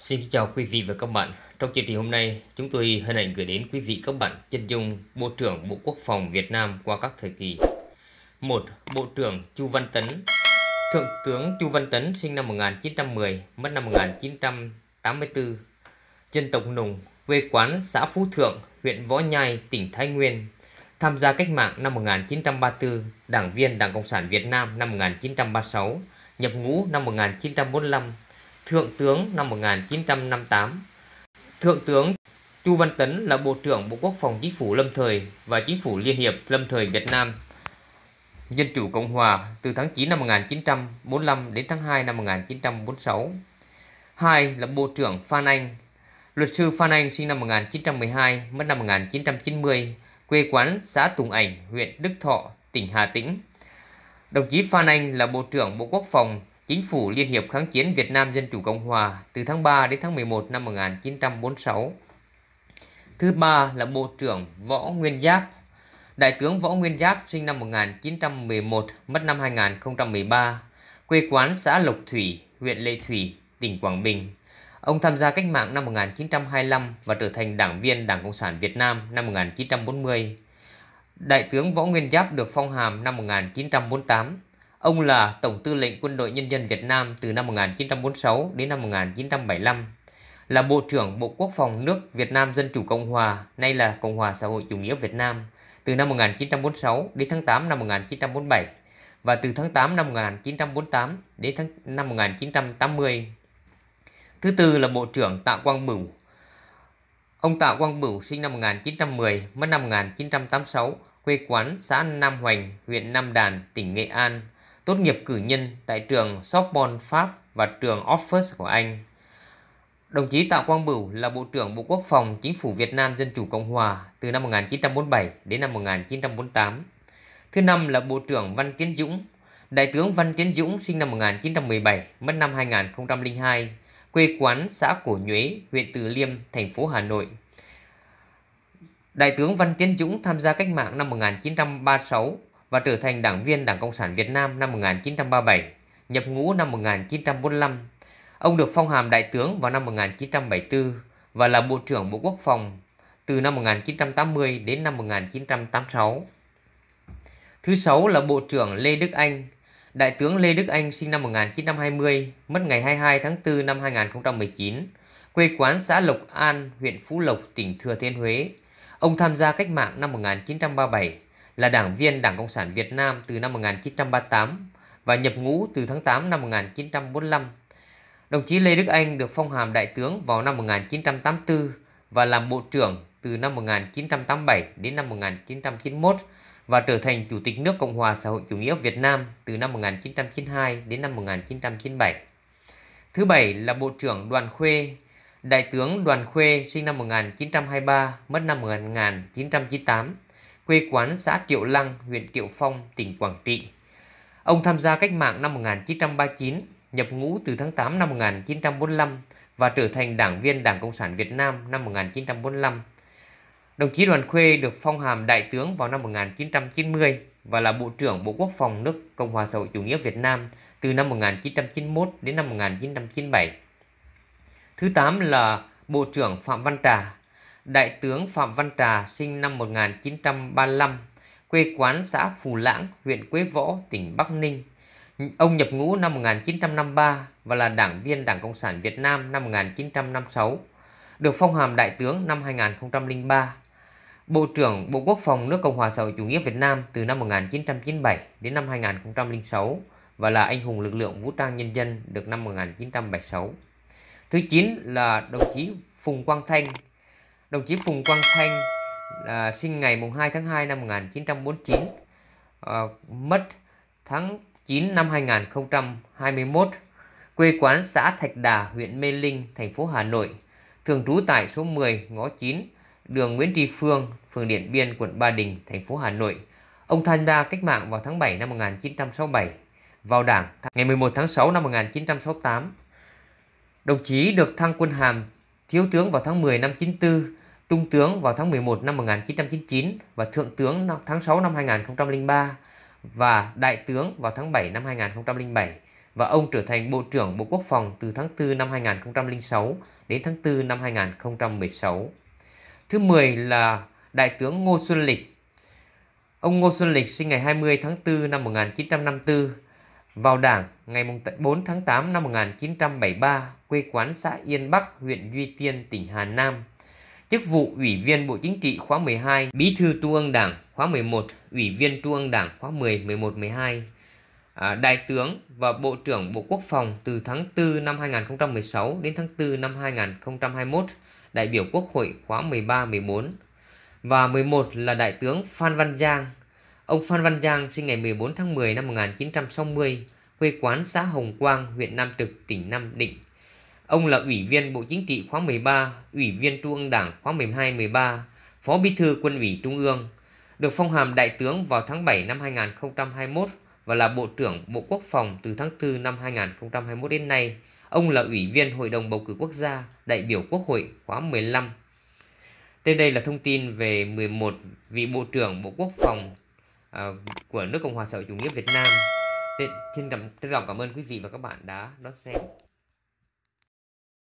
Xin chào quý vị và các bạn. Trong chương trình hôm nay, chúng tôi hình ảnh gửi đến quý vị các bạn chân dung Bộ trưởng Bộ Quốc phòng Việt Nam qua các thời kỳ. một Bộ trưởng Chu Văn Tấn Thượng tướng Chu Văn Tấn sinh năm 1910, mất năm 1984. Dân tộc Nùng, quê quán xã Phú Thượng, huyện Võ Nhai, tỉnh Thái Nguyên. Tham gia cách mạng năm 1934, đảng viên Đảng Cộng sản Việt Nam năm 1936, nhập ngũ năm 1945, Thượng tướng năm 1958. Thượng tướng Chu Văn Tấn là Bộ trưởng Bộ Quốc phòng Chính phủ Lâm Thời và Chính phủ Liên hiệp Lâm Thời Việt Nam Dân chủ Cộng hòa từ tháng 9 năm 1945 đến tháng 2 năm 1946. Hai là Bộ trưởng Phan Anh. Luật sư Phan Anh sinh năm 1912, mất năm 1990, quê quán xã Tùng Ảnh, huyện Đức Thọ, tỉnh Hà Tĩnh. Đồng chí Phan Anh là Bộ trưởng Bộ Quốc phòng Chính phủ Liên hiệp kháng chiến Việt Nam Dân chủ Cộng hòa từ tháng 3 đến tháng 11 năm 1946. Thứ ba là Bộ trưởng Võ Nguyên Giáp. Đại tướng Võ Nguyên Giáp sinh năm 1911, mất năm 2013, quê quán xã Lộc Thủy, huyện Lệ Thủy, tỉnh Quảng Bình. Ông tham gia cách mạng năm 1925 và trở thành đảng viên Đảng Cộng sản Việt Nam năm 1940. Đại tướng Võ Nguyên Giáp được phong hàm năm 1948 Ông là Tổng tư lệnh Quân đội Nhân dân Việt Nam từ năm 1946 đến năm 1975, là Bộ trưởng Bộ Quốc phòng nước Việt Nam Dân Chủ Cộng Hòa, nay là Cộng hòa xã hội chủ nghĩa Việt Nam, từ năm 1946 đến tháng 8 năm 1947 và từ tháng 8 năm 1948 đến tháng năm 1980. Thứ tư là Bộ trưởng Tạ Quang Bửu. Ông Tạ Quang Bửu sinh năm 1910, mất năm 1986, quê quán xã Nam Hoành, huyện Nam Đàn, tỉnh Nghệ An, tốt nghiệp cử nhân tại trường Sorbonne Pháp và trường Oxford của Anh. Đồng chí Tạ Quang Bửu là Bộ trưởng Bộ Quốc phòng Chính phủ Việt Nam Dân chủ Cộng hòa từ năm 1947 đến năm 1948. Thứ năm là Bộ trưởng Văn Tiến Dũng. Đại tướng Văn Tiến Dũng sinh năm 1917, mất năm 2002, quê quán xã Cổ Nhuế, huyện Từ Liêm, thành phố Hà Nội. Đại tướng Văn Tiến Dũng tham gia cách mạng năm 1936, và trở thành đảng viên Đảng Cộng sản Việt Nam năm 1937, nhập ngũ năm 1945. Ông được phong hàm đại tướng vào năm 1974 và là Bộ trưởng Bộ Quốc phòng từ năm 1980 đến năm 1986. Thứ sáu là Bộ trưởng Lê Đức Anh. Đại tướng Lê Đức Anh sinh năm 1920, mất ngày 22 tháng 4 năm 2019, quê quán xã Lộc An, huyện Phú Lộc, tỉnh Thừa Thiên Huế. Ông tham gia cách mạng năm 1937 là đảng viên Đảng Cộng sản Việt Nam từ năm 1938 và nhập ngũ từ tháng 8 năm 1945. Đồng chí Lê Đức Anh được phong hàm đại tướng vào năm 1984 và làm bộ trưởng từ năm 1987 đến năm 1991 và trở thành Chủ tịch nước Cộng hòa xã hội chủ nghĩa Việt Nam từ năm 1992 đến năm 1997. Thứ bảy là Bộ trưởng Đoàn Khuê, Đại tướng Đoàn Khuê sinh năm 1923, mất năm 1998 quê quán xã Triệu Lăng, huyện Triệu Phong, tỉnh Quảng Trị. Ông tham gia cách mạng năm 1939, nhập ngũ từ tháng 8 năm 1945 và trở thành đảng viên Đảng Cộng sản Việt Nam năm 1945. Đồng chí Đoàn Khuê được phong hàm đại tướng vào năm 1990 và là Bộ trưởng Bộ Quốc phòng nước Cộng hòa xã hội chủ nghĩa Việt Nam từ năm 1991 đến năm 1997. Thứ 8 là Bộ trưởng Phạm Văn Trà Đại tướng Phạm Văn Trà sinh năm 1935, quê quán xã Phù Lãng, huyện Quế Võ, tỉnh Bắc Ninh. Ông nhập ngũ năm 1953 và là đảng viên Đảng Cộng sản Việt Nam năm 1956, được phong hàm Đại tướng năm 2003. Bộ trưởng Bộ Quốc phòng nước Cộng hòa xã hội chủ nghĩa Việt Nam từ năm 1997 đến năm 2006 và là anh hùng lực lượng vũ trang nhân dân được năm 1976. Thứ 9 là đồng chí Phùng Quang Thanh, Đồng chí Phùng Quang Thanh à, sinh ngày mùng 2 tháng 2 năm 1949, à, mất tháng 9 năm 2021, quê quán xã Thạch Đà, huyện Mê Linh, thành phố Hà Nội, thường trú tại số 10 ngõ 9, đường Nguyễn Tri Phương, phường Điện Biên, quận Ba Đình, thành phố Hà Nội. Ông tham gia cách mạng vào tháng 7 năm 1967, vào Đảng ngày 11 tháng 6 năm 1968. Đồng chí được thăng quân hàm thiếu tướng vào tháng 10 năm 94 trung tướng vào tháng 11 năm 1999 và thượng tướng tháng 6 năm 2003 và đại tướng vào tháng 7 năm 2007 và ông trở thành Bộ trưởng Bộ Quốc phòng từ tháng 4 năm 2006 đến tháng 4 năm 2016. Thứ 10 là Đại tướng Ngô Xuân Lịch. Ông Ngô Xuân Lịch sinh ngày 20 tháng 4 năm 1954, vào Đảng ngày 4 tháng 8 năm 1973, quê quán xã Yên Bắc, huyện Duy Tiên, tỉnh Hà Nam – chức vụ Ủy viên Bộ Chính trị khóa 12, Bí thư Trung ương Đảng khóa 11, Ủy viên Trung ương Đảng khóa 10, 11, 12, à, Đại tướng và Bộ trưởng Bộ Quốc phòng từ tháng 4 năm 2016 đến tháng 4 năm 2021, đại biểu Quốc hội khóa 13, 14 và 11 là Đại tướng Phan Văn Giang. Ông Phan Văn Giang sinh ngày 14 tháng 10 năm 1960, quê quán xã Hồng Quang, huyện Nam Trực, tỉnh Nam Định. Ông là Ủy viên Bộ Chính trị khóa 13, Ủy viên Trung ương Đảng khóa 12-13, Phó Bí thư Quân ủy Trung ương, được phong hàm Đại tướng vào tháng 7 năm 2021 và là Bộ trưởng Bộ Quốc phòng từ tháng 4 năm 2021 đến nay. Ông là Ủy viên Hội đồng Bầu cử Quốc gia, đại biểu Quốc hội khóa 15. Trên đây là thông tin về 11 vị Bộ trưởng Bộ Quốc phòng à, của nước Cộng hòa xã hội chủ nghĩa Việt Nam. Xin trân trọng cảm ơn quý vị và các bạn đã đón xem.